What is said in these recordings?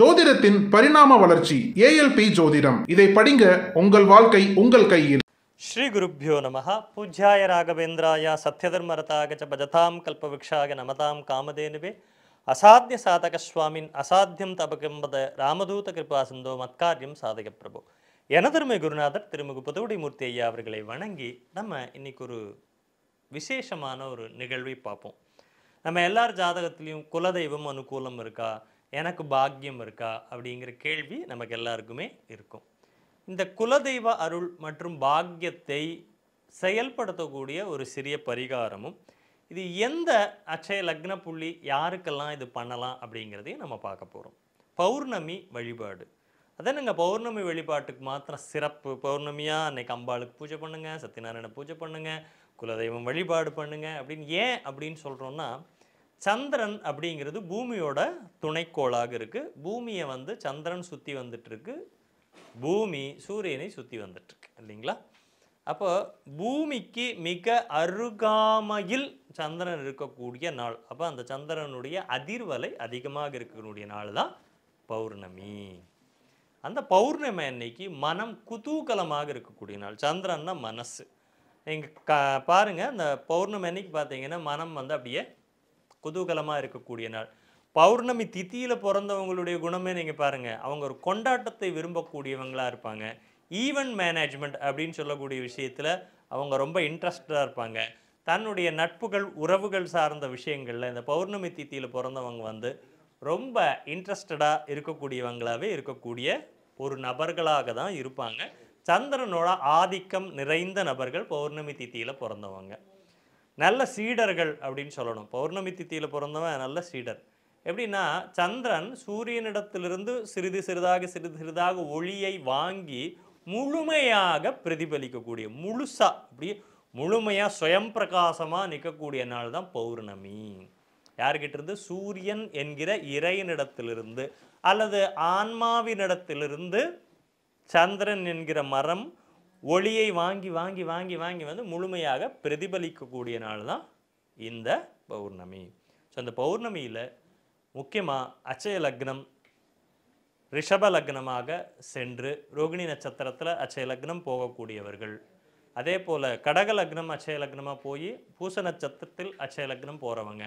ஜோதிடத்தின் பரிணாம வளர்ச்சி ஏஎல்பி ஜோதிடம் இதை படிங்க உங்கள் வாழ்க்கை உங்கள் கையில் ஸ்ரீ குருப்பியோ நம பூஜ்யாய ராகவேந்திராய சத்யதர்மரதாகச்ச பஜதாம் கல்பவிக்ஷாக நமதாம் காமதேனுவே அசாத்திய சாதக சுவாமின் அசாத்தியம் தபகம்பத ராமதூத கிருபா சிந்தோ மத்காரியம் சாதக பிரபு எனதர்மை குருநாதர் திருமிகு மூர்த்தி ஐயா அவர்களை வணங்கி நம்ம இன்னைக்கு ஒரு விசேஷமான ஒரு நிகழ்வை பார்ப்போம் நம்ம எல்லார் ஜாதகத்திலையும் குலதெய்வம் அனுகூலம் இருக்கா எனக்கு பாக்கியம் இருக்கா அப்படிங்கிற கேள்வி நமக்கு எல்லாருக்குமே இருக்கும் இந்த குலதெய்வ அருள் மற்றும் பாக்கியத்தை செயல்படுத்தக்கூடிய ஒரு சிறிய பரிகாரமும் இது எந்த அச்சய லக்ன புள்ளி யாருக்கெல்லாம் இது பண்ணலாம் அப்படிங்கிறதையும் நம்ம பார்க்க போகிறோம் பௌர்ணமி வழிபாடு அதான் நாங்கள் பௌர்ணமி வழிபாட்டுக்கு மாத்திரம் சிறப்பு பௌர்ணமியாக அன்னைக்கு அம்பாளுக்கு பூஜை பண்ணுங்கள் சத்யநாராயண பூஜை பண்ணுங்கள் குலதெய்வம் வழிபாடு பண்ணுங்கள் அப்படின்னு ஏன் அப்படின்னு சொல்கிறோன்னா சந்திரன் அப்படிங்கிறது பூமியோட துணைக்கோளாக இருக்குது பூமியை வந்து சந்திரன் சுற்றி வந்துட்டுருக்கு பூமி சூரியனை சுற்றி வந்துட்டுருக்கு இல்லைங்களா அப்போ பூமிக்கு மிக அருகாமையில் சந்திரன் இருக்கக்கூடிய நாள் அப்போ அந்த சந்திரனுடைய அதிர்வலை அதிகமாக இருக்கக்கூடிய நாள் தான் பௌர்ணமி அந்த பௌர்ணமி அன்னைக்கு மனம் குதூகலமாக இருக்கக்கூடிய நாள் சந்திரன்னா மனசு நீங்கள் க பாருங்கள் அந்த பௌர்ணமி அன்னைக்கு பார்த்தீங்கன்னா மனம் வந்து அப்படியே குதூகலமாக இருக்கக்கூடிய நாள் பௌர்ணமி தித்தியில் பிறந்தவங்களுடைய குணமே நீங்கள் பாருங்கள் அவங்க ஒரு கொண்டாட்டத்தை விரும்பக்கூடியவங்களாக இருப்பாங்க ஈவெண்ட் மேனேஜ்மெண்ட் அப்படின்னு சொல்லக்கூடிய விஷயத்தில் அவங்க ரொம்ப இன்ட்ரெஸ்டாக இருப்பாங்க தன்னுடைய நட்புகள் உறவுகள் சார்ந்த விஷயங்களில் இந்த பௌர்ணமி தித்தியில் பிறந்தவங்க வந்து ரொம்ப இன்ட்ரெஸ்டடாக இருக்கக்கூடியவங்களாகவே இருக்கக்கூடிய ஒரு நபர்களாக தான் இருப்பாங்க சந்திரனோட ஆதிக்கம் நிறைந்த நபர்கள் பௌர்ணமி தித்தியில் பிறந்தவங்க நல்ல சீடர்கள் அப்படின்னு சொல்லணும் பௌர்ணமி தித்தியில் பிறந்தவன் நல்ல சீடர் எப்படின்னா சந்திரன் சூரியனிடத்திலிருந்து சிறிது சிறிதாக சிறிது சிறிதாக ஒளியை வாங்கி முழுமையாக பிரதிபலிக்கக்கூடிய முழுசாக அப்படியே முழுமையாக சுயம் பிரகாசமாக நிற்கக்கூடிய நாள் தான் பௌர்ணமி யார்கிட்டிருந்து சூரியன் என்கிற இறையினிடத்திலிருந்து அல்லது ஆன்மாவினிடத்திலிருந்து சந்திரன் என்கிற மரம் ஒளியை வாங்கி வாங்கி வாங்கி வாங்கி வந்து முழுமையாக பிரதிபலிக்கக்கூடிய நாள் தான் இந்த பௌர்ணமி ஸோ அந்த பௌர்ணமியில் முக்கியமாக அச்சய லக்னம் ரிஷப லக்னமாக சென்று ரோகிணி நட்சத்திரத்தில் அச்சய லக்னம் போகக்கூடியவர்கள் அதே போல் கடக லக்னம் அச்சய லக்னமாக போய் பூச நட்சத்திரத்தில் அச்சய லக்னம் போகிறவங்க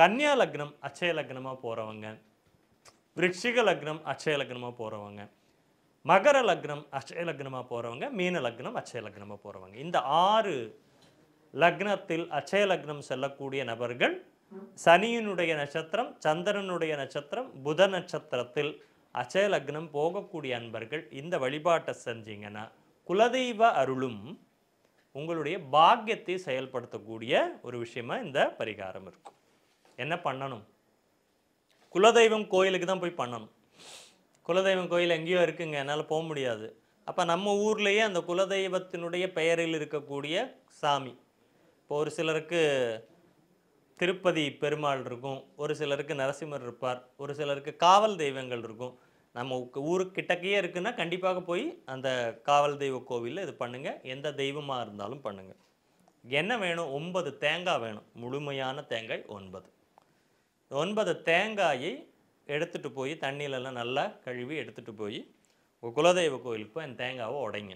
கன்னியா லக்னம் அச்சய லக்னமாக போகிறவங்க விருட்சிக லக்னம் அச்சய லக்னமாக போகிறவங்க மகர லக்னம் அச்சய லக்னமாக போகிறவங்க மீன லக்னம் அச்சய லக்னமாக போகிறவங்க இந்த ஆறு லக்னத்தில் அச்சய லக்னம் செல்லக்கூடிய நபர்கள் சனியினுடைய நட்சத்திரம் சந்திரனுடைய நட்சத்திரம் புத நட்சத்திரத்தில் அச்சய லக்னம் போகக்கூடிய அன்பர்கள் இந்த வழிபாட்டை செஞ்சீங்கன்னா குலதெய்வ அருளும் உங்களுடைய பாக்கியத்தை செயல்படுத்தக்கூடிய ஒரு விஷயமா இந்த பரிகாரம் இருக்கும் என்ன பண்ணணும் குலதெய்வம் கோயிலுக்கு தான் போய் பண்ணணும் குலதெய்வம் கோயில் எங்கேயோ இருக்குங்க என்னால் போக முடியாது அப்போ நம்ம ஊர்லேயே அந்த குலதெய்வத்தினுடைய பெயரில் இருக்கக்கூடிய சாமி இப்போ ஒரு சிலருக்கு திருப்பதி பெருமாள் இருக்கும் ஒரு சிலருக்கு நரசிம்மர் இருப்பார் ஒரு சிலருக்கு காவல் தெய்வங்கள் இருக்கும் நம்ம ஊருக்கு கிட்டக்கையே இருக்குன்னா கண்டிப்பாக போய் அந்த காவல் தெய்வ கோவிலில் இது பண்ணுங்கள் எந்த தெய்வமாக இருந்தாலும் பண்ணுங்கள் என்ன வேணும் ஒன்பது தேங்காய் வேணும் முழுமையான தேங்காய் ஒன்பது ஒன்பது தேங்காயை எடுத்துகிட்டு போய் தண்ணியிலலாம் நல்லா கழுவி எடுத்துகிட்டு போய் குலதெய்வ கோயிலுக்கு போய் அந்த தேங்காவை உடைங்க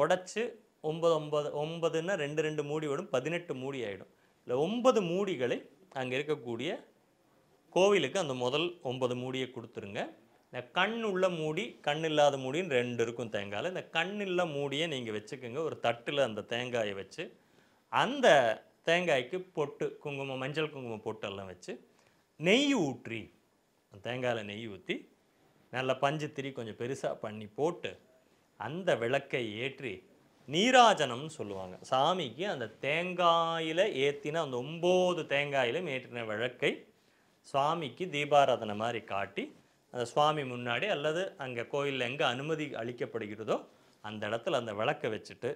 உடச்சி ஒம்பது ஒம்பது ஒம்பதுன்னா ரெண்டு ரெண்டு மூடி விடும் பதினெட்டு மூடி ஆகிடும் இல்லை ஒன்பது மூடிகளை அங்கே இருக்கக்கூடிய கோவிலுக்கு அந்த முதல் ஒன்பது மூடியை கொடுத்துருங்க இந்த கண் உள்ள மூடி கண் இல்லாத மூடின்னு ரெண்டு இருக்கும் தேங்காயில் இந்த கண் இல்லா மூடியை நீங்கள் வச்சுக்கோங்க ஒரு தட்டில் அந்த தேங்காயை வச்சு அந்த தேங்காய்க்கு பொட்டு குங்குமம் மஞ்சள் குங்குமம் பொட்டெல்லாம் வச்சு நெய் ஊற்றி தேங்காயில் நெய் ஊற்றி நல்ல பஞ்சு திரி கொஞ்சம் பெருசாக பண்ணி போட்டு அந்த விளக்கை ஏற்றி நீராஜனம்னு சொல்லுவாங்க சாமிக்கு அந்த தேங்காயில் ஏற்றின அந்த ஒம்பது தேங்காயிலும் ஏற்றின விளக்கை சுவாமிக்கு தீபாராதனை மாதிரி காட்டி அந்த சுவாமி முன்னாடி அல்லது அங்கே கோயிலில் எங்கே அனுமதி அளிக்கப்படுகிறதோ அந்த இடத்துல அந்த விளக்கை வச்சுட்டு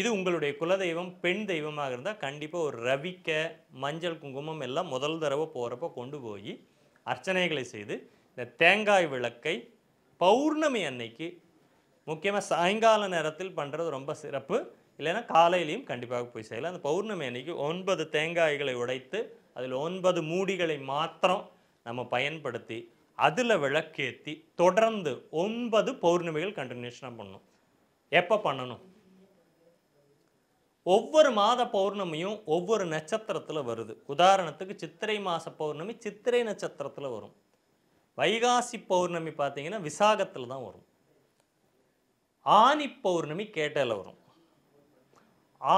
இது உங்களுடைய குலதெய்வம் பெண் தெய்வமாக இருந்தால் கண்டிப்பாக ஒரு ரவிக்க மஞ்சள் குங்குமம் எல்லாம் முதல் தடவை போகிறப்ப கொண்டு போய் அர்ச்சனைகளை செய்து இந்த தேங்காய் விளக்கை பௌர்ணமி அன்னைக்கு முக்கியமாக சாயங்கால நேரத்தில் பண்ணுறது ரொம்ப சிறப்பு இல்லைன்னா காலையிலையும் கண்டிப்பாக போய் செய்யலாம் அந்த பௌர்ணமி அன்னைக்கு ஒன்பது தேங்காய்களை உடைத்து அதில் ஒன்பது மூடிகளை மாத்திரம் நம்ம பயன்படுத்தி அதில் விளக்கேற்றி தொடர்ந்து ஒன்பது பௌர்ணமிகள் கண்டினியூஷனாக பண்ணணும் எப்போ பண்ணணும் ஒவ்வொரு மாத பௌர்ணமியும் ஒவ்வொரு நட்சத்திரத்தில் வருது உதாரணத்துக்கு சித்திரை மாத பௌர்ணமி சித்திரை நட்சத்திரத்தில் வரும் வைகாசி பௌர்ணமி பார்த்தீங்கன்னா விசாகத்தில் தான் வரும் ஆனி பௌர்ணமி கேட்டையில் வரும்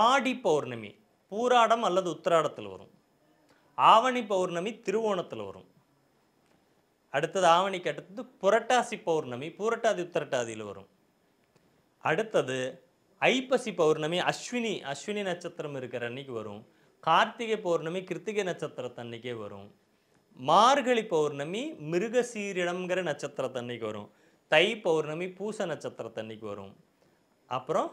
ஆடி பௌர்ணமி பூராடம் அல்லது உத்திராடத்தில் வரும் ஆவணி பௌர்ணமி திருவோணத்தில் வரும் அடுத்தது ஆவணிக்கு அடுத்தது புரட்டாசி பௌர்ணமி பூரட்டாதி உத்திரட்டாதியில் வரும் அடுத்தது ஐப்பசி பௌர்ணமி அஸ்வினி அஸ்வினி நட்சத்திரம் இருக்கிற அன்னைக்கு வரும் கார்த்திகை பௌர்ணமி கிருத்திகை நட்சத்திரத்தன்னைக்கே வரும் மார்கழி பௌர்ணமி மிருகசீரிடம்ங்கிற நட்சத்திரத்தன்னைக்கு வரும் தை பௌர்ணமி பூச நட்சத்திரத்தன்னைக்கு வரும் அப்புறம்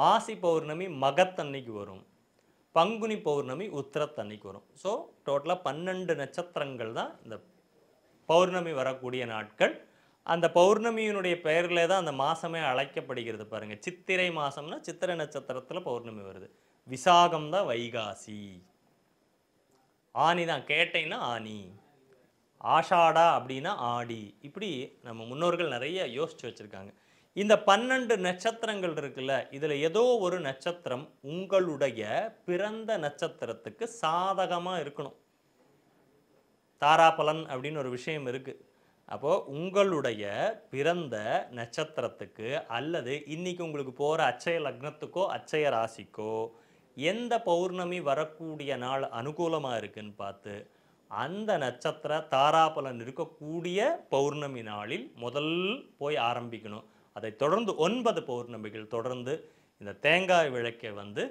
மாசி பௌர்ணமி மகத்தன்னைக்கு வரும் பங்குனி பௌர்ணமி உத்திரத்தன்னைக்கு வரும் ஸோ டோட்டலாக பன்னெண்டு நட்சத்திரங்கள் தான் இந்த பௌர்ணமி வரக்கூடிய நாட்கள் அந்த பௌர்ணமியினுடைய பெயரில் தான் அந்த மாதமே அழைக்கப்படுகிறது பாருங்கள் சித்திரை மாதம்னா சித்திரை நட்சத்திரத்தில் பௌர்ணமி வருது விசாகம் தான் வைகாசி ஆணி தான் கேட்டேன்னா ஆணி ஆஷாடா அப்படின்னா ஆடி இப்படி நம்ம முன்னோர்கள் நிறைய யோசித்து வச்சுருக்காங்க இந்த பன்னெண்டு நட்சத்திரங்கள் இருக்குல்ல இதில் ஏதோ ஒரு நட்சத்திரம் உங்களுடைய பிறந்த நட்சத்திரத்துக்கு சாதகமாக இருக்கணும் தாராபலன் அப்படின்னு ஒரு விஷயம் இருக்குது அப்போது உங்களுடைய பிறந்த நட்சத்திரத்துக்கு அல்லது இன்றைக்கி உங்களுக்கு போகிற அச்சய லக்னத்துக்கோ அச்சய ராசிக்கோ எந்த பௌர்ணமி வரக்கூடிய நாள் அனுகூலமாக இருக்குன்னு பார்த்து அந்த நட்சத்திர தாராபலன் இருக்கக்கூடிய பௌர்ணமி நாளில் முதல் போய் ஆரம்பிக்கணும் அதை தொடர்ந்து ஒன்பது பௌர்ணமிகள் தொடர்ந்து இந்த தேங்காய் விளக்கை வந்து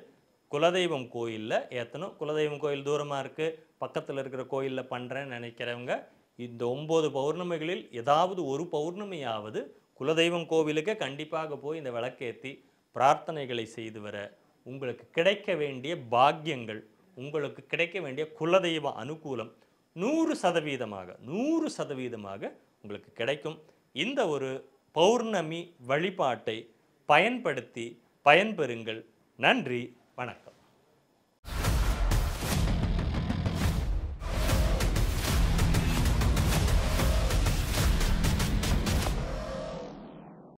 குலதெய்வம் கோயிலில் ஏற்றணும் குலதெய்வம் கோயில் தூரமாக இருக்குது பக்கத்தில் இருக்கிற கோயிலில் பண்ணுறேன்னு நினைக்கிறவங்க இந்த ஒம்பது பௌர்ணமிகளில் ஏதாவது ஒரு பௌர்ணமியாவது குலதெய்வம் கோவிலுக்கு கண்டிப்பாக போய் இந்த விளக்கேற்றி பிரார்த்தனைகளை செய்து வர உங்களுக்கு கிடைக்க வேண்டிய பாக்கியங்கள் உங்களுக்கு கிடைக்க வேண்டிய குலதெய்வ அனுகூலம் நூறு சதவீதமாக நூறு சதவீதமாக உங்களுக்கு கிடைக்கும் இந்த ஒரு பௌர்ணமி வழிபாட்டை பயன்படுத்தி பயன்பெறுங்கள் நன்றி வணக்கம்